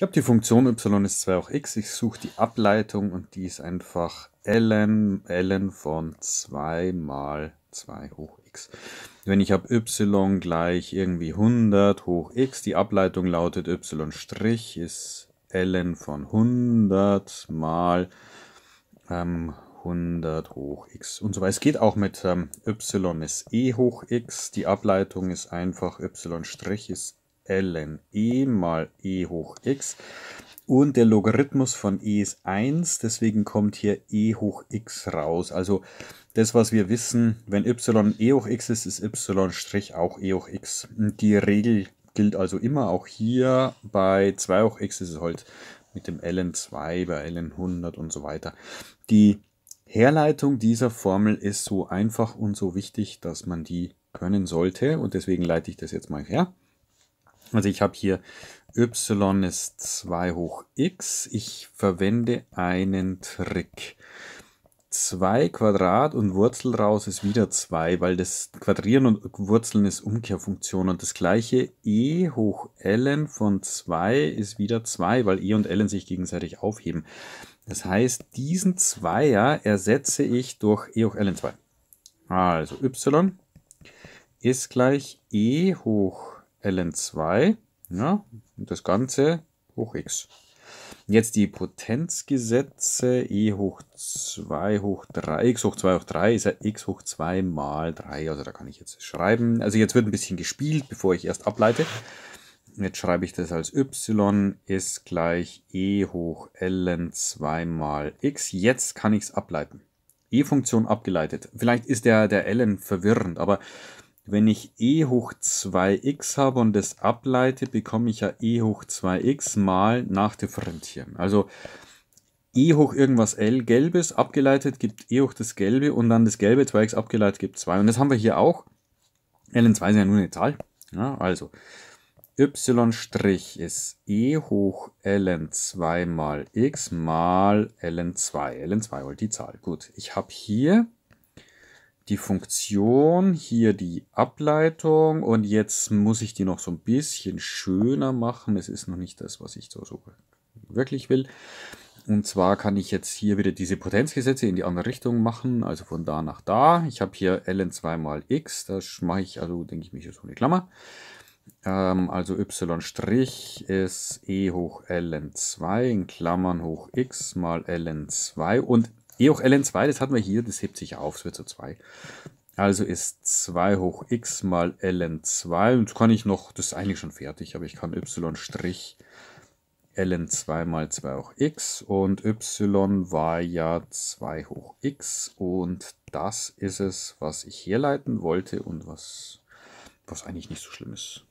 Ich habe die Funktion y ist 2 hoch x. Ich suche die Ableitung und die ist einfach ln, ln von 2 mal 2 hoch x. Wenn ich habe y gleich irgendwie 100 hoch x, die Ableitung lautet y' ist ln von 100 mal ähm, 100 hoch x und so weiter. Es geht auch mit ähm, y ist e hoch x. Die Ableitung ist einfach y' ist ln e mal e hoch x. Und der Logarithmus von e ist 1, deswegen kommt hier e hoch x raus. Also das, was wir wissen, wenn y e hoch x ist, ist y' auch e hoch x. Die Regel gilt also immer auch hier. Bei 2 hoch x ist es halt mit dem ln2, bei ln100 und so weiter. Die Herleitung dieser Formel ist so einfach und so wichtig, dass man die können sollte. Und deswegen leite ich das jetzt mal her. Also ich habe hier y ist 2 hoch x. Ich verwende einen Trick. 2 Quadrat und Wurzel raus ist wieder 2, weil das Quadrieren und Wurzeln ist Umkehrfunktion. Und das gleiche e hoch ln von 2 ist wieder 2, weil e und ln sich gegenseitig aufheben. Das heißt, diesen Zweier ersetze ich durch e hoch ln 2. Also y ist gleich e hoch ln2, ja, und das Ganze hoch x. Jetzt die Potenzgesetze e hoch 2 hoch 3, x hoch 2 hoch 3 ist ja x hoch 2 mal 3, also da kann ich jetzt schreiben. Also jetzt wird ein bisschen gespielt, bevor ich erst ableite. Jetzt schreibe ich das als y ist gleich e hoch ln 2 mal x. Jetzt kann ich es ableiten. E-Funktion abgeleitet. Vielleicht ist der, der ln verwirrend, aber wenn ich e hoch 2x habe und das ableite, bekomme ich ja e hoch 2x mal nachdifferentieren. Also e hoch irgendwas L gelbes abgeleitet gibt e hoch das gelbe und dann das gelbe 2x abgeleitet gibt 2. Und das haben wir hier auch. ln 2 ist ja nur eine Zahl. Ja, also y' ist e hoch ln2 mal x mal ln2. ln2 wollte die Zahl. Gut, ich habe hier die Funktion, hier die Ableitung und jetzt muss ich die noch so ein bisschen schöner machen. Es ist noch nicht das, was ich so, so wirklich will. Und zwar kann ich jetzt hier wieder diese Potenzgesetze in die andere Richtung machen, also von da nach da. Ich habe hier ln2 mal x, das mache ich, also denke ich mich so eine Klammer. Ähm, also y' ist e hoch ln2 in Klammern hoch x mal ln2 und E hoch ln 2, das hatten wir hier, das hebt sich auf, es wird so 2. Also ist 2 hoch x mal ln 2. Und kann ich noch, das ist eigentlich schon fertig, aber ich kann y' ln 2 mal 2 hoch x. Und y war ja 2 hoch x. Und das ist es, was ich herleiten wollte und was, was eigentlich nicht so schlimm ist.